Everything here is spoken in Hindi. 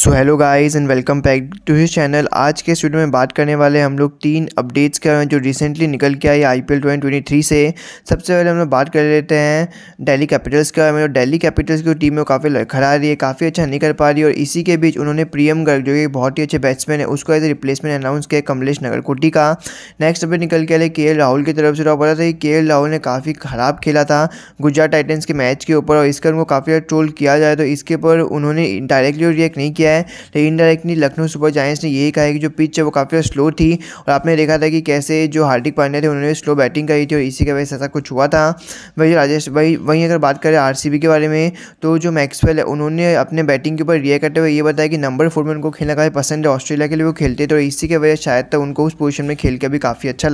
so hello guys and welcome back to his channel आज के स्टूडियो में बात करने वाले हम लोग तीन अपडेट्स का जो रिसेंटली निकल के I I P L twenty twenty three से सबसे पहले हम लोग बात कर लेते हैं दिल्ली कैपिटल्स का मतलब में दिल्ली कैपिटल्स की टीम में काफ़ी लड़खड़ा रही है काफ़ी अच्छा नहीं कर पा रही और इसी के बीच उन्होंने प्रियम गर्ग जो कि बहुत ही अच्छे बैट्समैन है उसको एज रिप्लेसमेंट अनाउंस किया कमलेश नगरकोटी का नेक्स्ट अपडेट निकल के के राहुल की तरफ से तो पता था कि के राहुल ने काफ़ी ख़राब खेला था गुजरात टाइटन्स के मैच के ऊपर और इसका उनको काफ़ी ट्रोल किया जाए तो इसके ऊपर उन्होंने डायरेक्टली रिएक्ट नहीं किया किया है लेकिन इनडायरेक्टली लखनऊ सुपर जायंट्स ने यही कहा है कि जो पिच है वो काफ़ी स्लो थी और आपने देखा था कि कैसे जो हार्दिक पांड्या थे उन्होंने स्लो बैटिंग करी थी और इसी के वजह से ऐसा कुछ हुआ था वही राजेश भाई वहीं अगर बात करें आर के बारे में तो जो मैक्सवेल है उन्होंने अपने बैटिंग के ऊपर रिएक्ट करते हुए ये बताया कि नंबर फोर में उनको खेलना काफ़ी पसंद है ऑस्ट्रेलिया के लिए वो खेलते थे और इसी के वजह शायद तो उनको उस पोजिशन में खेल के भी काफ़ी अच्छा